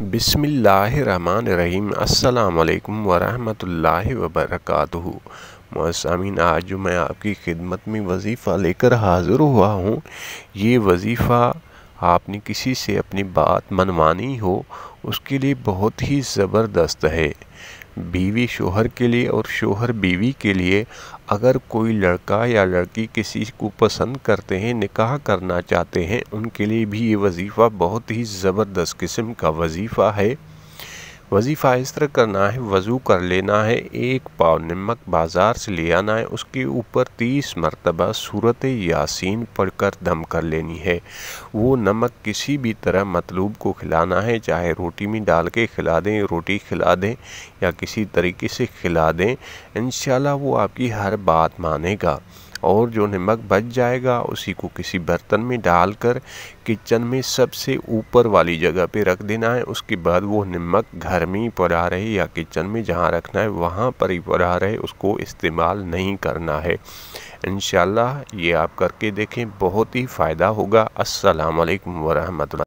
बिसमीम् अल्लाम वरहमतुल्लाहि वबरकातुहु मौसामीन आज मैं आपकी खिदमत में वजीफ़ा लेकर हाज़िर हुआ हूँ ये वजीफ़ा आपने किसी से अपनी बात मनवानी हो उसके लिए बहुत ही ज़बरदस्त है बीवी शोहर के लिए और शोहर बीवी के लिए अगर कोई लड़का या लड़की किसी को पसंद करते हैं निकाह करना चाहते हैं उनके लिए भी ये वजीफ़ा बहुत ही ज़बरदस्त किस्म का वजीफ़ा है वजीफ़ा इस तरह करना है वज़ू कर लेना है एक पाव नमक बाज़ार से ले आना है उसके ऊपर तीस मरतबा सूरत यासीन पढ़कर दम कर लेनी है वो नमक किसी भी तरह मतलूब को खिलाना है चाहे रोटी में डाल के खिला दें रोटी खिला दें या किसी तरीके से खिला दें इन वो आपकी हर बात मानेगा और जो नमक बच जाएगा उसी को किसी बर्तन में डालकर किचन में सबसे ऊपर वाली जगह पे रख देना है उसके बाद वो नमक घर में ही पड़ा रहे या किचन में जहाँ रखना है वहाँ पर ही पड़ा रहे उसको इस्तेमाल नहीं करना है इन ये आप करके देखें बहुत ही फ़ायदा होगा असलकम वरहमल